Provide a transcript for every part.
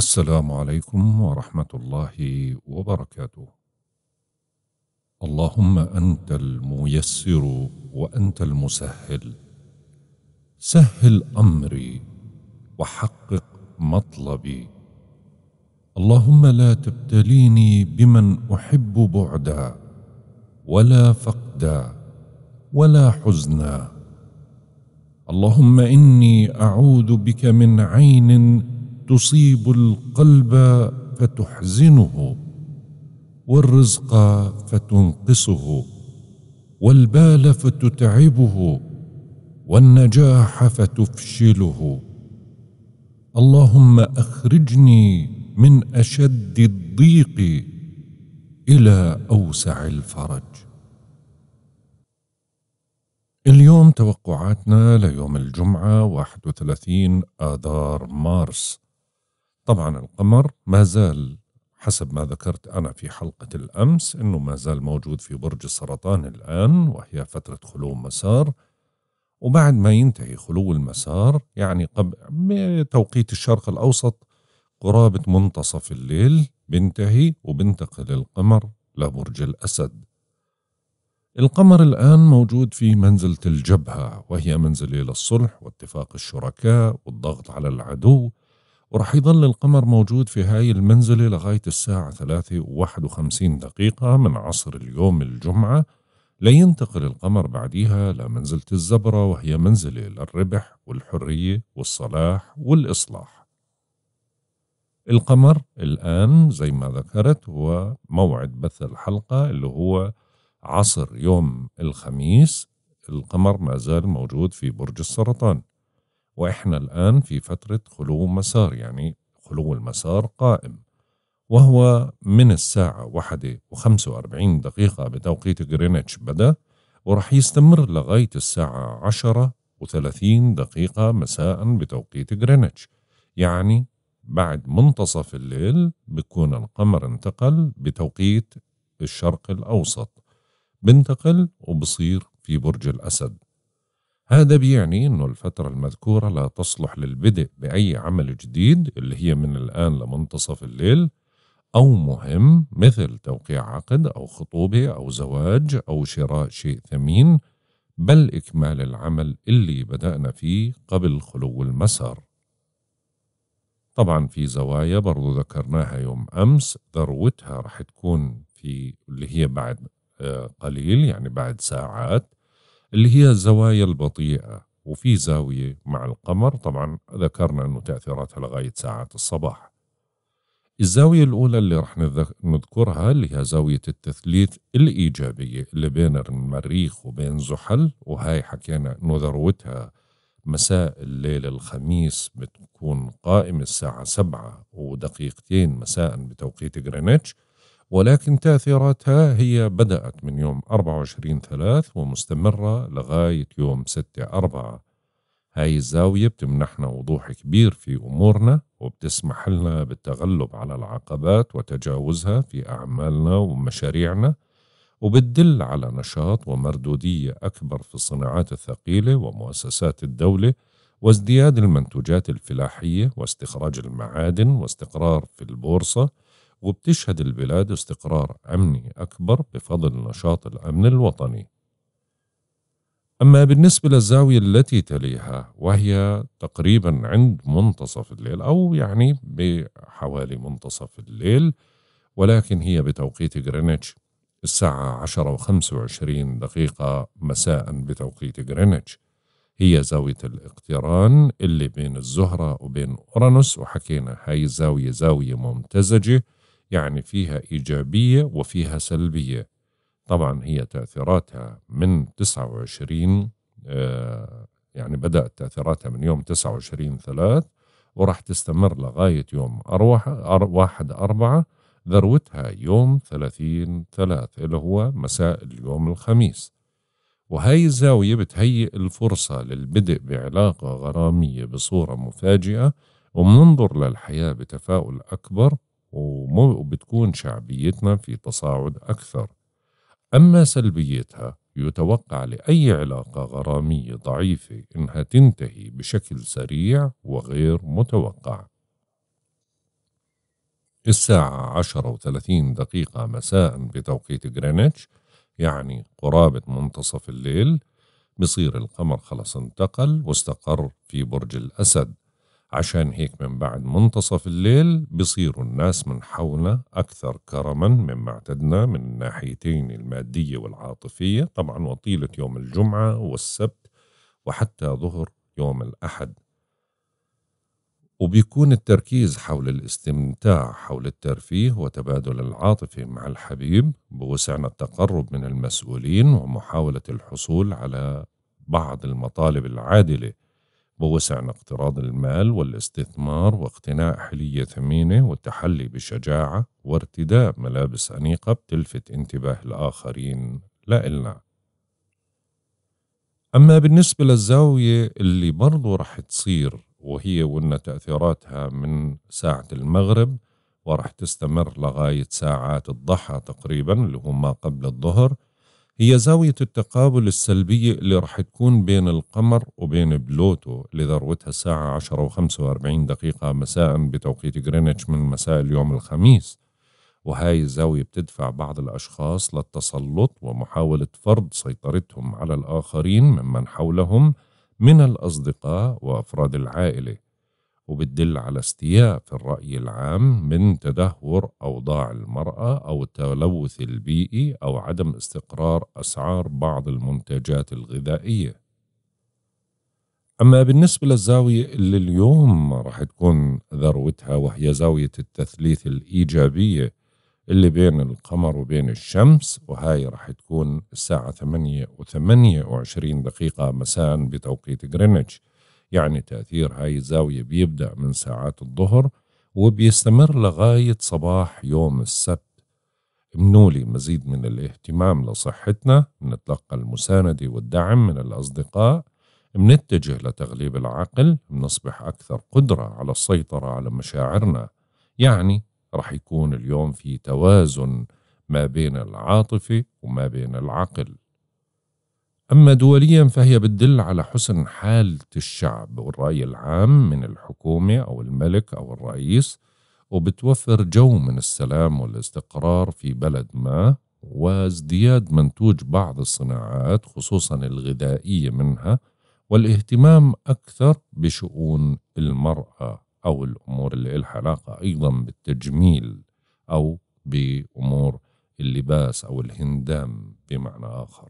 السلام عليكم ورحمة الله وبركاته. اللهم أنت الميسر وأنت المسهل. سهل أمري وحقق مطلبي. اللهم لا تبتليني بمن أحب بعدا ولا فقدا ولا حزنا. اللهم إني أعوذ بك من عين تصيب القلب فتحزنه والرزق فتنقصه والبال فتتعبه والنجاح فتفشله اللهم اخرجني من اشد الضيق الى اوسع الفرج اليوم توقعاتنا ليوم الجمعه 31 اذار مارس طبعا القمر ما زال حسب ما ذكرت أنا في حلقة الأمس أنه ما زال موجود في برج السرطان الآن وهي فترة خلو مسار وبعد ما ينتهي خلو المسار يعني قبل توقيت الشرق الأوسط قرابة منتصف الليل بنتهي وبنتقل القمر لبرج الأسد القمر الآن موجود في منزلة الجبهة وهي منزلة للصلح واتفاق الشركاء والضغط على العدو وراح يظل القمر موجود في هاي المنزلة لغاية الساعة ثلاثة وواحد وخمسين دقيقة من عصر اليوم الجمعة لينتقل القمر بعديها لمنزلة الزبرة وهي منزلة للربح والحرية والصلاح والإصلاح القمر الآن زي ما ذكرت هو موعد بث الحلقة اللي هو عصر يوم الخميس القمر ما زال موجود في برج السرطان وإحنا الآن في فترة خلو مسار يعني خلو المسار قائم وهو من الساعة واحدة وخمسة وأربعين دقيقة بتوقيت غرينتش بدأ ورح يستمر لغاية الساعة عشرة وثلاثين دقيقة مساء بتوقيت غرينتش يعني بعد منتصف الليل بكون القمر انتقل بتوقيت الشرق الأوسط بنتقل وبصير في برج الأسد هذا بيعني أنه الفترة المذكورة لا تصلح للبدء بأي عمل جديد اللي هي من الآن لمنتصف الليل أو مهم مثل توقيع عقد أو خطوبة أو زواج أو شراء شيء ثمين بل إكمال العمل اللي بدأنا فيه قبل خلو المسار طبعا في زوايا برضو ذكرناها يوم أمس ذروتها رح تكون في اللي هي بعد آه، قليل يعني بعد ساعات اللي هي الزوايا البطيئة وفي زاوية مع القمر طبعا ذكرنا أنه تأثيراتها لغاية ساعات الصباح الزاوية الأولى اللي رح نذكرها اللي هي زاوية التثليث الإيجابية اللي بين المريخ وبين زحل وهاي حكينا أنه ذروتها مساء الليل الخميس بتكون قائمة الساعة سبعة ودقيقتين مساء بتوقيت غرينتش ولكن تاثيراتها هي بدأت من يوم 24 ثلاث ومستمرة لغاية يوم 6 أربعة هاي الزاوية بتمنحنا وضوح كبير في أمورنا وبتسمح لنا بالتغلب على العقبات وتجاوزها في أعمالنا ومشاريعنا وبتدل على نشاط ومردودية أكبر في الصناعات الثقيلة ومؤسسات الدولة وازدياد المنتوجات الفلاحية واستخراج المعادن واستقرار في البورصة وبتشهد البلاد استقرار أمني أكبر بفضل نشاط الأمن الوطني. أما بالنسبة للزاوية التي تليها وهي تقريبا عند منتصف الليل أو يعني بحوالي منتصف الليل ولكن هي بتوقيت غرينتش الساعة عشرة وخمسة وعشرين دقيقة مساء بتوقيت غرينتش هي زاوية الاقتران اللي بين الزهرة وبين أورانوس وحكينا هاي الزاوية زاوية ممتزجة يعني فيها إيجابية وفيها سلبية طبعا هي تأثيراتها من 29 آه، يعني بدأت تأثيراتها من يوم 29 ثلاث وراح تستمر لغاية يوم أروح واحد أربعة ذروتها يوم 30 ثلاث اللي هو مساء اليوم الخميس وهي الزاوية بتهيئ الفرصة للبدء بعلاقة غرامية بصورة مفاجئة ومننظر للحياة بتفاؤل أكبر وبتكون شعبيتنا في تصاعد أكثر أما سلبيتها يتوقع لأي علاقة غرامية ضعيفة إنها تنتهي بشكل سريع وغير متوقع الساعة عشرة وثلاثين دقيقة مساء بتوقيت غرينتش يعني قرابة منتصف الليل بصير القمر خلص انتقل واستقر في برج الأسد عشان هيك من بعد منتصف الليل بصيروا الناس من حولنا أكثر كرما مما اعتدنا من الناحيتين المادية والعاطفية طبعا وطيلة يوم الجمعة والسبت وحتى ظهر يوم الأحد وبيكون التركيز حول الاستمتاع حول الترفيه وتبادل العاطفة مع الحبيب بوسعنا التقرب من المسؤولين ومحاولة الحصول على بعض المطالب العادلة ووسعنا اقتراض المال والاستثمار واقتناء حلية ثمينة والتحلي بشجاعة وارتداء ملابس أنيقة بتلفت انتباه الآخرين لا إلنا أما بالنسبة للزاوية اللي برضو رح تصير وهي وإن تأثيراتها من ساعة المغرب ورح تستمر لغاية ساعات الضحى تقريبا اللي هو ما قبل الظهر هي زاوية التقابل السلبية اللي رح تكون بين القمر وبين بلوتو اللي ذروتها الساعة 10 و45 دقيقة مساء بتوقيت غرينتش من مساء اليوم الخميس وهاي الزاوية بتدفع بعض الأشخاص للتسلط ومحاولة فرض سيطرتهم على الآخرين ممن حولهم من الأصدقاء وأفراد العائلة وبتدل على استياء في الرأي العام من تدهور أوضاع المرأة أو التلوث البيئي أو عدم استقرار أسعار بعض المنتجات الغذائية أما بالنسبة للزاوية اللي اليوم راح تكون ذروتها وهي زاوية التثليث الإيجابية اللي بين القمر وبين الشمس وهاي راح تكون الساعة ثمانية وثمانية وعشرين دقيقة مساء بتوقيت غرينتش يعني تأثير هاي الزاوية بيبدأ من ساعات الظهر وبيستمر لغاية صباح يوم السبت امنوا مزيد من الاهتمام لصحتنا نتلقى المساندة والدعم من الأصدقاء منتجه لتغليب العقل منصبح أكثر قدرة على السيطرة على مشاعرنا يعني رح يكون اليوم في توازن ما بين العاطفة وما بين العقل أما دوليا فهي بتدل على حسن حالة الشعب والرأي العام من الحكومة أو الملك أو الرئيس وبتوفر جو من السلام والاستقرار في بلد ما وازدياد منتوج بعض الصناعات خصوصا الغذائية منها والاهتمام أكثر بشؤون المرأة أو الأمور اللي لها علاقة أيضا بالتجميل أو بأمور اللباس أو الهندام بمعنى آخر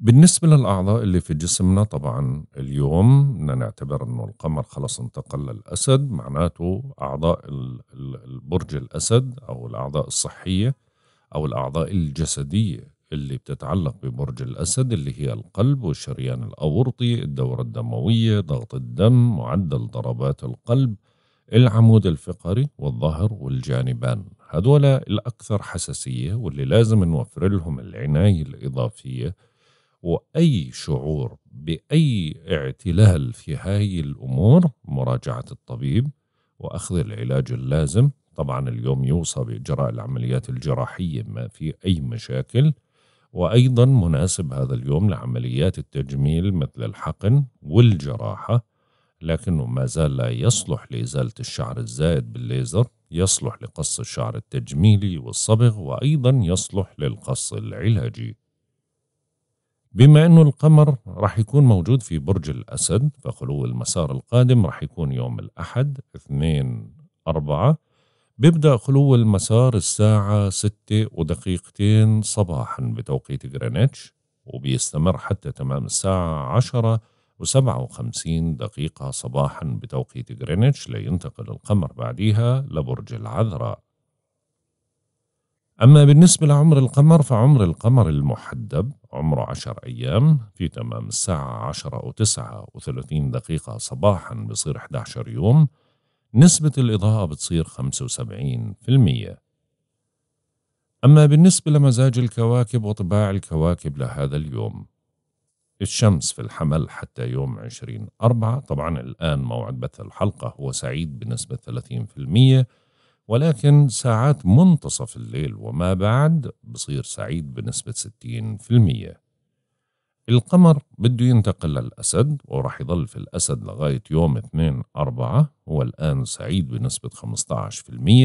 بالنسبة للأعضاء اللي في جسمنا طبعا اليوم بدنا نعتبر أنه القمر خلص انتقل للأسد معناته أعضاء البرج الأسد أو الأعضاء الصحية أو الأعضاء الجسدية اللي بتتعلق ببرج الأسد اللي هي القلب والشريان الأورطي الدورة الدموية ضغط الدم معدل ضربات القلب العمود الفقري والظهر والجانبان هذولا الأكثر حساسية واللي لازم نوفر لهم العناية الإضافية واي شعور باي اعتلال في هاي الامور مراجعه الطبيب واخذ العلاج اللازم طبعا اليوم يوصى باجراء العمليات الجراحيه ما في اي مشاكل وايضا مناسب هذا اليوم لعمليات التجميل مثل الحقن والجراحه لكنه ما زال لا يصلح لازاله الشعر الزائد بالليزر يصلح لقص الشعر التجميلي والصبغ وايضا يصلح للقص العلاجي بما أنه القمر راح يكون موجود في برج الأسد فخلو المسار القادم راح يكون يوم الأحد 2 4 بيبدأ خلو المسار الساعة 6 ودقيقتين صباحا بتوقيت غرينتش وبيستمر حتى تمام الساعة 10 و57 دقيقة صباحا بتوقيت غرينتش لينتقل القمر بعديها لبرج العذراء أما بالنسبة لعمر القمر فعمر القمر المحدب عمره عشر أيام في تمام الساعة عشرة وتسعة وثلاثين دقيقة صباحا بصير 11 يوم نسبة الإضاءة بتصير 75% أما بالنسبة لمزاج الكواكب وطباع الكواكب لهذا اليوم الشمس في الحمل حتى يوم عشرين أربعة طبعا الآن موعد بث الحلقة هو سعيد بنسبة 30% ولكن ساعات منتصف الليل وما بعد بصير سعيد بنسبة 60% القمر بده ينتقل للأسد ورح يظل في الأسد لغاية يوم 2 4 هو الآن سعيد بنسبة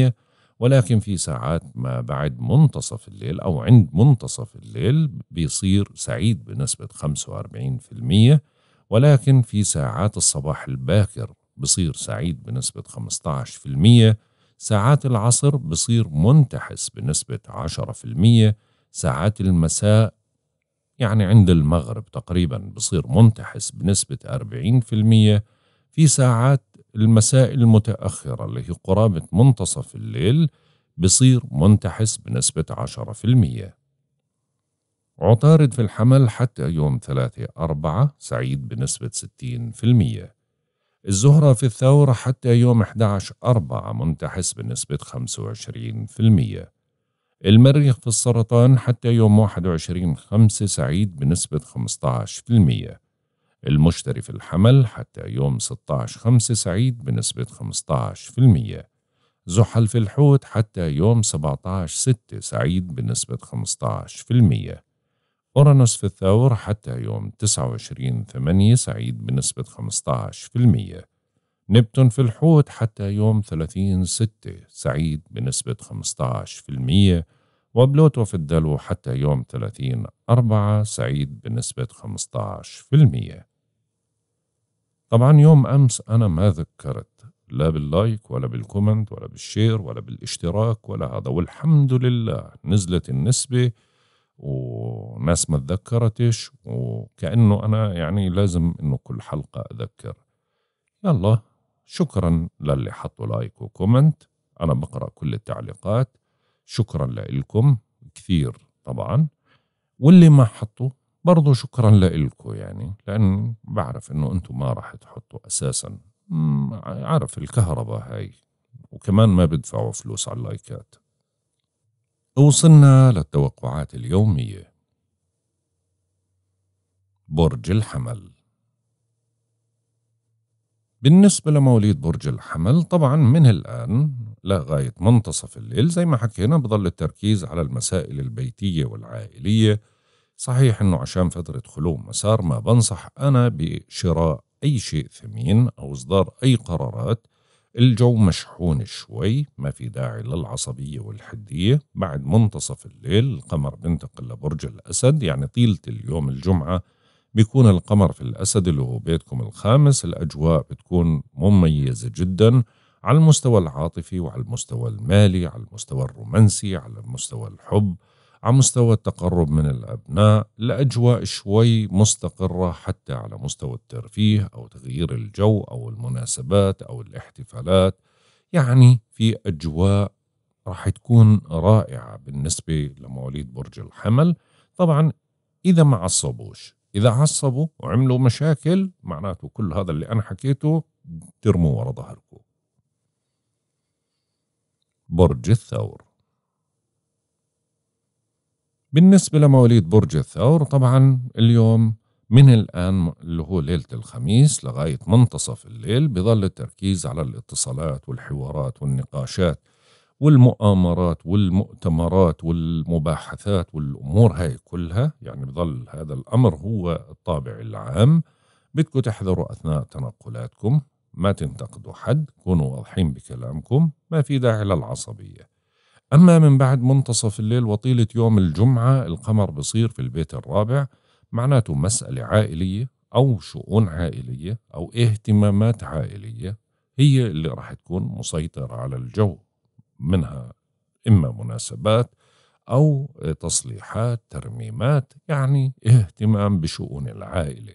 15% ولكن في ساعات ما بعد منتصف الليل أو عند منتصف الليل بيصير سعيد بنسبة 45% ولكن في ساعات الصباح الباكر بصير سعيد بنسبة 15% ساعات العصر بصير منتحس بنسبة 10% ساعات المساء يعني عند المغرب تقريبا بصير منتحس بنسبة 40% في ساعات المساء المتأخرة اللي هي قرابة منتصف الليل بصير منتحس بنسبة 10% عطارد في الحمل حتى يوم 3 أربعة سعيد بنسبة 60% الزهرة في الثورة حتى يوم 11 4 منتحس بنسبة 25% المريخ في السرطان حتى يوم 21 5 سعيد بنسبة 15% المشتري في الحمل حتى يوم 16 خمسة سعيد بنسبة 15% زحل في الحوت حتى يوم 17 ستة سعيد بنسبة 15% أورانوس في الثور حتى يوم 29 8 سعيد بنسبة 15% نبتون في الحوت حتى يوم 30 6 سعيد بنسبة 15% وبلوتو في الدلو حتى يوم 30 4 سعيد بنسبة 15% طبعا يوم أمس أنا ما ذكرت لا باللايك ولا بالكومنت ولا بالشير ولا بالاشتراك ولا هذا والحمد لله نزلت النسبة وناس ما تذكرتش وكأنه أنا يعني لازم إنه كل حلقة أذكر يلا شكرا للي حطوا لايك وكومنت أنا بقرأ كل التعليقات شكرا لكم كثير طبعا واللي ما حطوا برضو شكرا لكم يعني لأن بعرف إنه أنتم ما راح تحطوا أساسا عارف الكهرباء هاي وكمان ما بدفعوا فلوس على اللايكات وصلنا للتوقعات اليومية برج الحمل بالنسبة لمواليد برج الحمل طبعا من الآن لغاية منتصف الليل زي ما حكينا بضل التركيز على المسائل البيتية والعائلية صحيح أنه عشان فترة خلو مسار ما بنصح أنا بشراء أي شيء ثمين أو إصدار أي قرارات الجو مشحون شوي ما في داعي للعصبية والحدية بعد منتصف الليل القمر بنتقل لبرج الأسد يعني طيلة اليوم الجمعة بيكون القمر في الأسد اللي هو بيتكم الخامس الأجواء بتكون مميزة جدا على المستوى العاطفي وعلى المستوى المالي على المستوى الرومانسي على المستوى الحب على مستوى التقرب من الأبناء لأجواء شوي مستقرة حتى على مستوى الترفيه أو تغيير الجو أو المناسبات أو الاحتفالات يعني في أجواء راح تكون رائعة بالنسبة لمواليد برج الحمل طبعا إذا ما عصبوش إذا عصبوا وعملوا مشاكل معناته كل هذا اللي أنا حكيته ترموا ورا ظهركم برج الثور بالنسبة لمواليد برج الثور طبعا اليوم من الآن اللي هو ليلة الخميس لغاية منتصف الليل بظل التركيز على الاتصالات والحوارات والنقاشات والمؤامرات والمؤتمرات والمباحثات والأمور هاي كلها يعني بظل هذا الأمر هو الطابع العام بدكم تحذروا أثناء تنقلاتكم ما تنتقدوا حد كونوا واضحين بكلامكم ما في داعي للعصبية أما من بعد منتصف الليل وطيلة يوم الجمعة القمر بصير في البيت الرابع معناته مسألة عائلية أو شؤون عائلية أو اهتمامات عائلية هي اللي راح تكون مسيطرة على الجو منها إما مناسبات أو تصليحات ترميمات يعني اهتمام بشؤون العائلة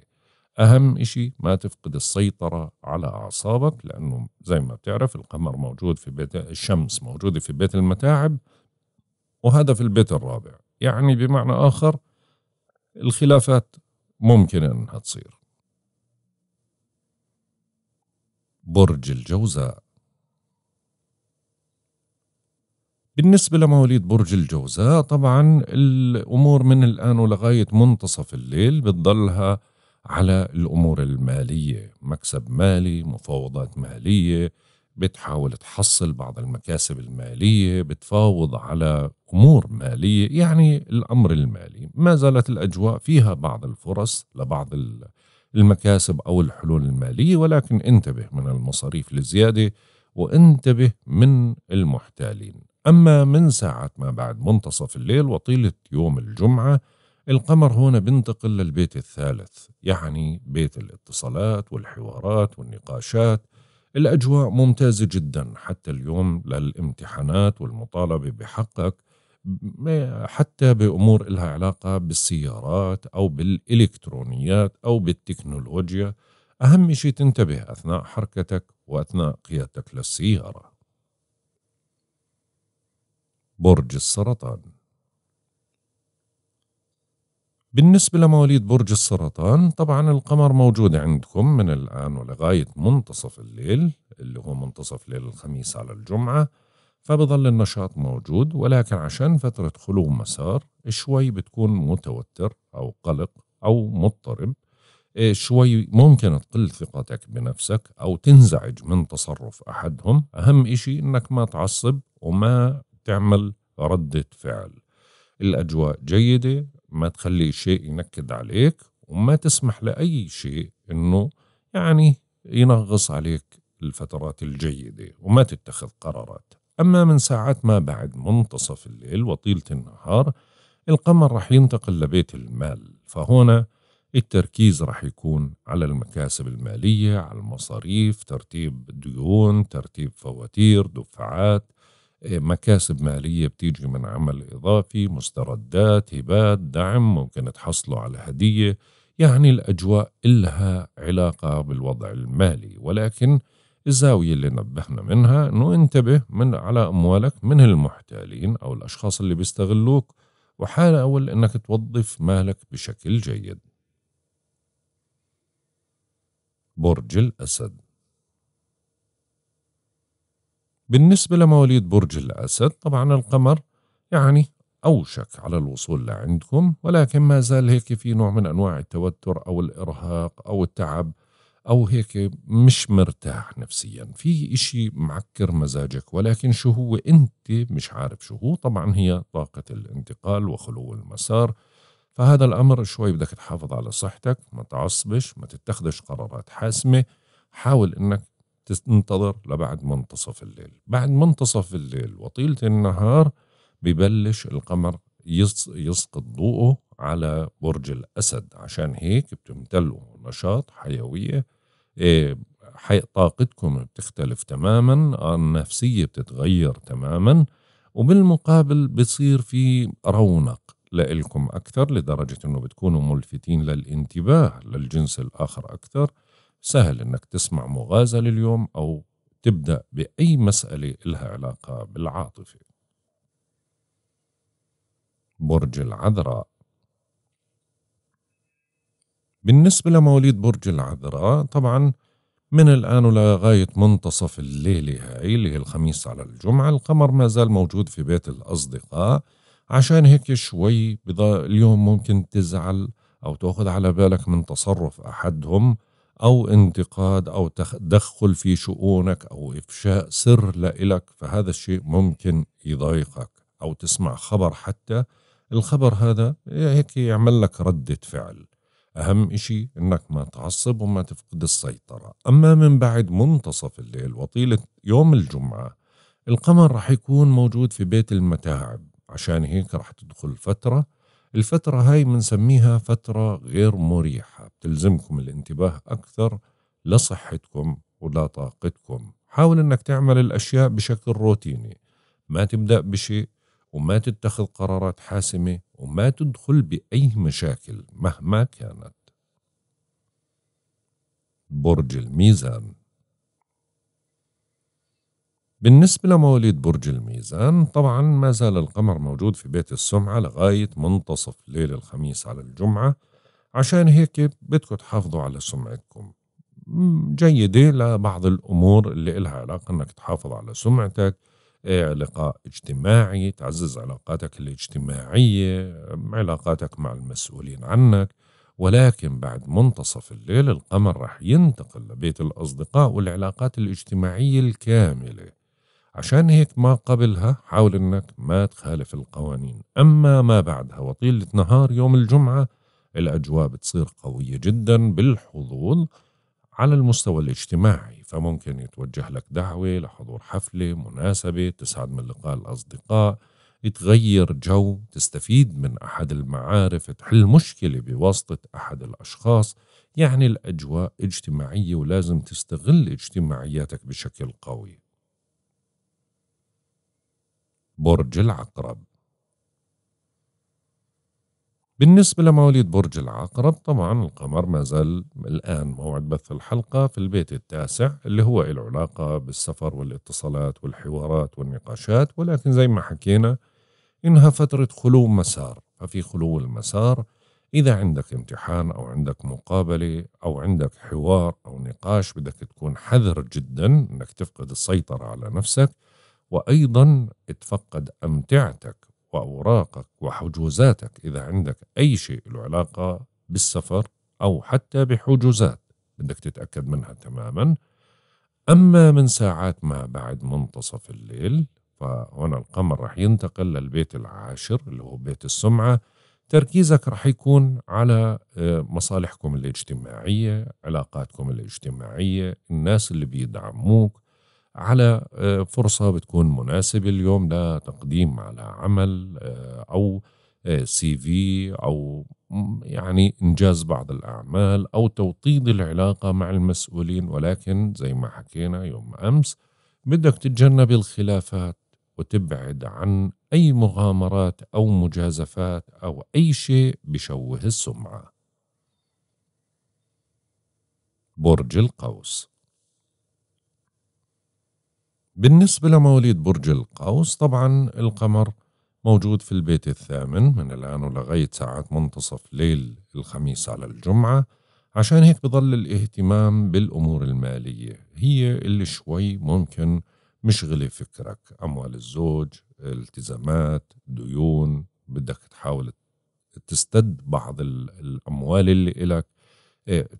أهم إشي ما تفقد السيطرة على أعصابك لأنه زي ما بتعرف القمر موجود في بيت الشمس موجودة في بيت المتاعب وهذا في البيت الرابع يعني بمعنى آخر الخلافات ممكن أنها تصير برج الجوزاء بالنسبة لمواليد برج الجوزاء طبعا الأمور من الآن ولغاية منتصف الليل بتضلها على الأمور المالية مكسب مالي مفاوضات مالية بتحاول تحصل بعض المكاسب المالية بتفاوض على أمور مالية يعني الأمر المالي ما زالت الأجواء فيها بعض الفرص لبعض المكاسب أو الحلول المالية ولكن انتبه من المصاريف الزيادة وانتبه من المحتالين أما من ساعة ما بعد منتصف الليل وطيلة يوم الجمعة القمر هنا بنتقل للبيت الثالث يعني بيت الاتصالات والحوارات والنقاشات الأجواء ممتازة جدا حتى اليوم للامتحانات والمطالبة بحقك حتى بأمور إلها علاقة بالسيارات أو بالإلكترونيات أو بالتكنولوجيا أهم شيء تنتبه أثناء حركتك وأثناء قيادتك للسيارة برج السرطان بالنسبة لمواليد برج السرطان طبعا القمر موجود عندكم من الآن ولغاية منتصف الليل اللي هو منتصف ليل الخميس على الجمعة فبظل النشاط موجود ولكن عشان فترة خلو مسار شوي بتكون متوتر أو قلق أو مضطرب إيه، شوي ممكن تقل ثقتك بنفسك أو تنزعج من تصرف أحدهم أهم إشي إنك ما تعصب وما تعمل ردة فعل الأجواء جيدة ما تخلي شيء ينكد عليك وما تسمح لأي شيء أنه يعني ينغص عليك الفترات الجيدة وما تتخذ قرارات أما من ساعات ما بعد منتصف الليل وطيلة النهار القمر رح ينتقل لبيت المال فهنا التركيز رح يكون على المكاسب المالية على المصاريف ترتيب ديون ترتيب فواتير دفعات إيه، مكاسب مالية بتيجي من عمل إضافي مستردات هبات دعم ممكن تحصلوا على هدية يعني الأجواء إلها علاقة بالوضع المالي ولكن الزاوية اللي نبهنا منها أنه انتبه من على أموالك من المحتالين أو الأشخاص اللي بيستغلوك وحاول أنك توظف مالك بشكل جيد برج الأسد بالنسبة لمواليد برج الأسد طبعا القمر يعني أوشك على الوصول لعندكم ولكن ما زال هيك في نوع من أنواع التوتر أو الإرهاق أو التعب أو هيك مش مرتاح نفسيا في إشي معكر مزاجك ولكن شو هو أنت مش عارف شو هو طبعا هي طاقة الانتقال وخلو المسار فهذا الأمر شوي بدك تحافظ على صحتك ما تعصبش ما تتخذش قرارات حاسمة حاول أنك تنتظر لبعد منتصف الليل بعد منتصف الليل وطيلة النهار ببلش القمر يسقط ضوءه على برج الأسد عشان هيك بتمتلوا نشاط حيوية آه، طاقتكم بتختلف تماما النفسية بتتغير تماما وبالمقابل بصير في رونق لإلكم أكثر لدرجة أنه بتكونوا ملفتين للانتباه للجنس الآخر أكثر سهل انك تسمع مغازل اليوم او تبدا باي مساله لها علاقه بالعاطفه برج العذراء بالنسبة لمواليد برج العذراء طبعا من الآن ولغاية منتصف الليلة هاي اللي هي الخميس على الجمعة القمر ما زال موجود في بيت الأصدقاء عشان هيك شوي اليوم ممكن تزعل أو تأخذ على بالك من تصرف أحدهم أو انتقاد أو تدخل في شؤونك أو إفشاء سر لإلك فهذا الشيء ممكن يضايقك أو تسمع خبر حتى الخبر هذا هيك يعمل لك ردة فعل أهم إشي إنك ما تعصب وما تفقد السيطرة أما من بعد منتصف الليل وطيلة يوم الجمعة القمر رح يكون موجود في بيت المتاعب عشان هيك رح تدخل فترة الفترة هاي بنسميها فترة غير مريحة بتلزمكم الانتباه أكثر لصحتكم ولطاقتكم حاول أنك تعمل الأشياء بشكل روتيني ما تبدأ بشيء وما تتخذ قرارات حاسمة وما تدخل بأي مشاكل مهما كانت برج الميزان بالنسبة لمواليد برج الميزان طبعا ما زال القمر موجود في بيت السمعة لغاية منتصف ليل الخميس على الجمعة عشان هيك بدكم تحافظوا على سمعتكم جيدة لبعض الأمور اللي إلها علاقة أنك تحافظ على سمعتك آه، لقاء اجتماعي تعزز علاقاتك الاجتماعية علاقاتك مع المسؤولين عنك ولكن بعد منتصف الليل القمر رح ينتقل لبيت الأصدقاء والعلاقات الاجتماعية الكاملة عشان هيك ما قبلها حاول انك ما تخالف القوانين اما ما بعدها وطيلة نهار يوم الجمعة الاجواء بتصير قوية جدا بالحظوظ على المستوى الاجتماعي فممكن يتوجه لك دعوة لحضور حفلة مناسبة تسعد من لقاء الأصدقاء تغير جو تستفيد من أحد المعارف تحل مشكلة بواسطة أحد الأشخاص يعني الأجواء اجتماعية ولازم تستغل اجتماعياتك بشكل قوي برج العقرب بالنسبة لمواليد برج العقرب طبعا القمر ما زال الآن موعد بث الحلقة في البيت التاسع اللي هو له علاقة بالسفر والاتصالات والحوارات والنقاشات ولكن زي ما حكينا إنها فترة خلو مسار ففي خلو المسار إذا عندك امتحان أو عندك مقابلة أو عندك حوار أو نقاش بدك تكون حذر جدا إنك تفقد السيطرة على نفسك وأيضا اتفقد أمتعتك وأوراقك وحجوزاتك إذا عندك أي شيء له علاقة بالسفر أو حتى بحجوزات بدك تتأكد منها تماما أما من ساعات ما بعد منتصف الليل فهنا القمر رح ينتقل للبيت العاشر اللي هو بيت السمعة تركيزك رح يكون على آه، مصالحكم الاجتماعية علاقاتكم الاجتماعية الناس اللي بيدعموك على آه، فرصة بتكون مناسبة اليوم لتقديم على عمل آه، أو سي آه، في أو يعني إنجاز بعض الأعمال أو توطيد العلاقة مع المسؤولين ولكن زي ما حكينا يوم أمس بدك تتجنب الخلافات وتبعد عن أي مغامرات أو مجازفات أو أي شيء بشوه السمعة برج القوس بالنسبة لمواليد برج القوس طبعا القمر موجود في البيت الثامن من الآن ولغاية ساعة منتصف ليل الخميس على الجمعة عشان هيك بضل الاهتمام بالأمور المالية هي اللي شوي ممكن مشغلة فكرك أموال الزوج التزامات ديون بدك تحاول تستد بعض الأموال اللي إلك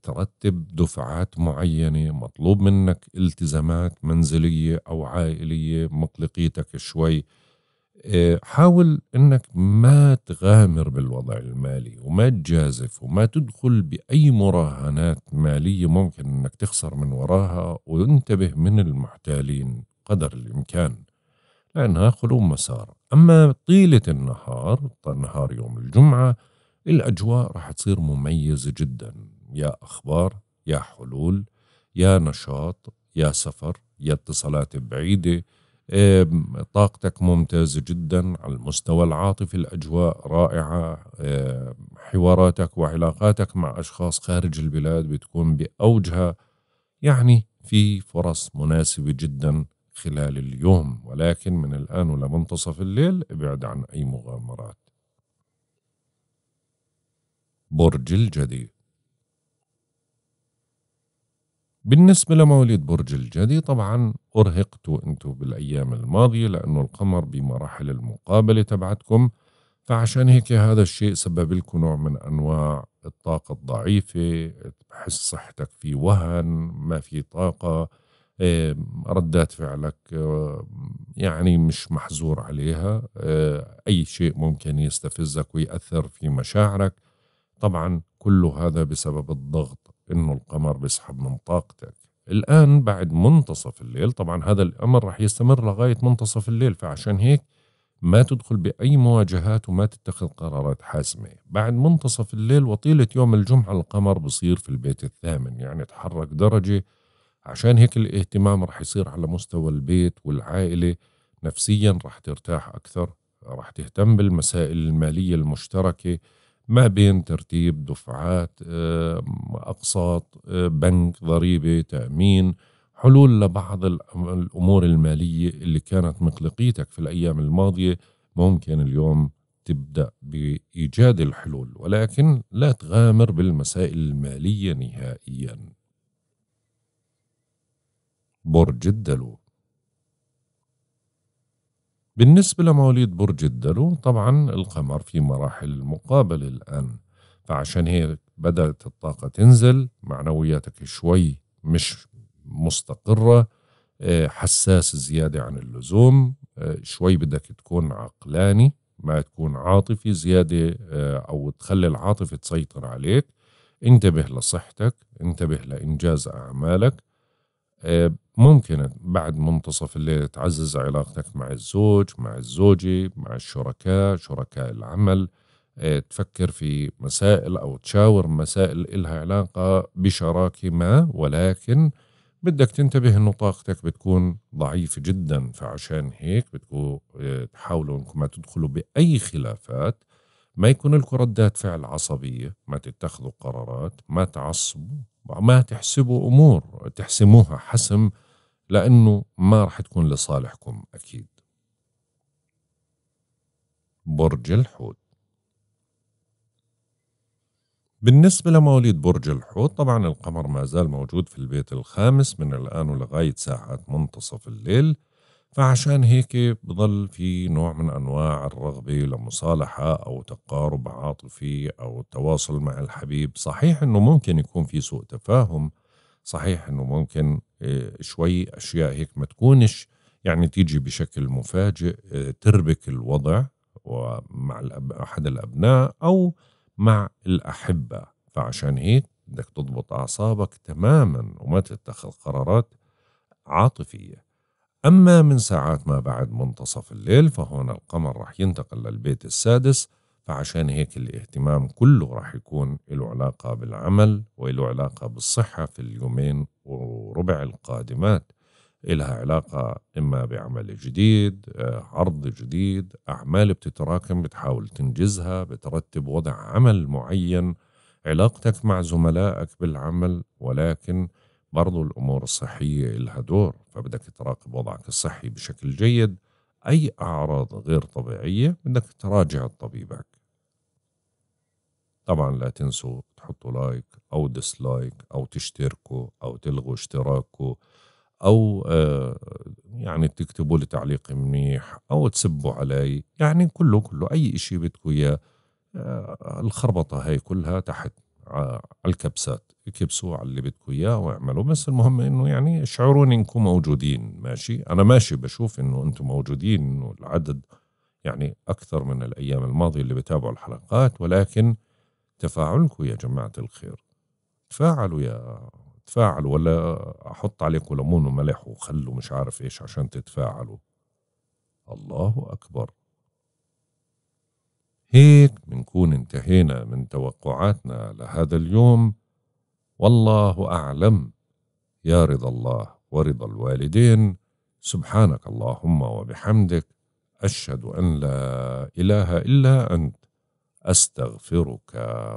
ترتب دفعات معينة مطلوب منك التزامات منزلية أو عائلية مقلقيتك شوي آه، حاول أنك ما تغامر بالوضع المالي وما تجازف وما تدخل بأي مراهنات مالية ممكن أنك تخسر من وراها وانتبه من المحتالين قدر الإمكان لأنها خلو مسار أما طيلة النهار نهار يوم الجمعة الأجواء راح تصير مميزة جداً يا أخبار يا حلول يا نشاط يا سفر يا اتصالات بعيدة طاقتك ممتازة جدا على المستوى العاطفي الأجواء رائعة حواراتك وعلاقاتك مع أشخاص خارج البلاد بتكون بأوجها يعني في فرص مناسبة جدا خلال اليوم ولكن من الآن ولمنتصف الليل ابعد عن أي مغامرات برج الجدي بالنسبة لمواليد برج الجدي طبعا أرهقتوا أنتوا بالأيام الماضية لأنه القمر بمراحل المقابلة تبعتكم فعشان هيك هذا الشيء سبب لكم نوع من أنواع الطاقة الضعيفة تحس صحتك في وهن ما في طاقة ردات فعلك يعني مش محزور عليها آه، أي شيء ممكن يستفزك ويأثر في مشاعرك طبعا كل هذا بسبب الضغط انه القمر بيسحب من طاقتك الان بعد منتصف الليل طبعا هذا الامر رح يستمر لغايه منتصف الليل فعشان هيك ما تدخل باي مواجهات وما تتخذ قرارات حاسمه بعد منتصف الليل وطيله يوم الجمعه القمر بصير في البيت الثامن يعني تحرك درجه عشان هيك الاهتمام رح يصير على مستوى البيت والعائله نفسيا رح ترتاح اكثر رح تهتم بالمسائل الماليه المشتركه ما بين ترتيب دفعات آه، أقساط آه، بنك ضريبة تأمين حلول لبعض الأمور المالية اللي كانت مقلقيتك في الأيام الماضية ممكن اليوم تبدأ بإيجاد الحلول ولكن لا تغامر بالمسائل المالية نهائيا برج الدلو بالنسبة لمواليد برج الدلو طبعا القمر في مراحل المقابلة الآن فعشان هيك بدأت الطاقة تنزل معنوياتك شوي مش مستقرة آه، حساس زيادة عن اللزوم آه، شوي بدك تكون عقلاني ما تكون عاطفي زيادة آه، أو تخلي العاطفة تسيطر عليك انتبه لصحتك انتبه لإنجاز أعمالك ممكن بعد منتصف الليل تعزز علاقتك مع الزوج مع الزوجة مع الشركاء شركاء العمل آه، تفكر في مسائل أو تشاور مسائل إلها علاقة بشراكة ما ولكن بدك تنتبه انه طاقتك بتكون ضعيفة جدا فعشان هيك بدكم آه، تحاولوا انكم ما تدخلوا بأي خلافات ما يكون لكم ردات فعل عصبية ما تتخذوا قرارات ما تعصبوا ما تحسبوا أمور تحسموها حسم لأنه ما رح تكون لصالحكم أكيد برج الحوت بالنسبة لمواليد برج الحوت طبعا القمر ما زال موجود في البيت الخامس من الآن ولغاية ساعات منتصف الليل فعشان هيك بضل في نوع من أنواع الرغبة لمصالحة أو تقارب عاطفي أو التواصل مع الحبيب صحيح أنه ممكن يكون في سوء تفاهم صحيح انه ممكن آه، شوي اشياء هيك ما تكونش يعني تيجي بشكل مفاجئ آه، تربك الوضع ومع احد الابناء او مع الاحبه فعشان هيك بدك تضبط اعصابك تماما وما تتخذ قرارات عاطفيه اما من ساعات ما بعد منتصف الليل فهون القمر راح ينتقل للبيت السادس فعشان هيك الاهتمام كله راح يكون له علاقة بالعمل وله علاقة بالصحة في اليومين وربع القادمات إلها علاقة إما بعمل جديد آه، عرض جديد أعمال بتتراكم بتحاول تنجزها بترتب وضع عمل معين علاقتك مع زملائك بالعمل ولكن برضو الأمور الصحية إلها دور فبدك تراقب وضعك الصحي بشكل جيد أي أعراض غير طبيعية بدك تراجع طبيبك طبعا لا تنسوا تحطوا لايك او ديسلايك او تشتركوا او تلغوا اشتراككم او آه، يعني تكتبوا لي تعليق منيح او تسبوا علي يعني كله كله اي اشي بدكم اياه آه، الخربطه هاي كلها تحت على آه، الكبسات كبسوا على اللي بدكم اياه واعملوا بس المهم انه يعني شعروني انكم موجودين ماشي انا ماشي بشوف انه انتم موجودين انه العدد يعني اكثر من الايام الماضيه اللي بتابعوا الحلقات ولكن تفاعلكم يا جماعة الخير تفاعلوا يا تفاعلوا ولا أحط عليكم ليمون وملح وخل ومش عارف إيش عشان تتفاعلوا الله أكبر هيك بنكون انتهينا من توقعاتنا لهذا اليوم والله أعلم يا رضا الله ورضا الوالدين سبحانك اللهم وبحمدك أشهد أن لا إله إلا أنت أستغفرك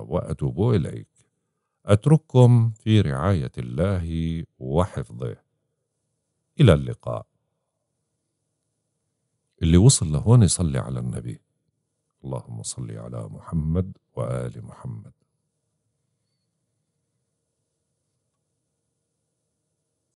وأتوب إليك أترككم في رعاية الله وحفظه إلى اللقاء اللي وصل لهون يصلي على النبي اللهم صل على محمد وآل محمد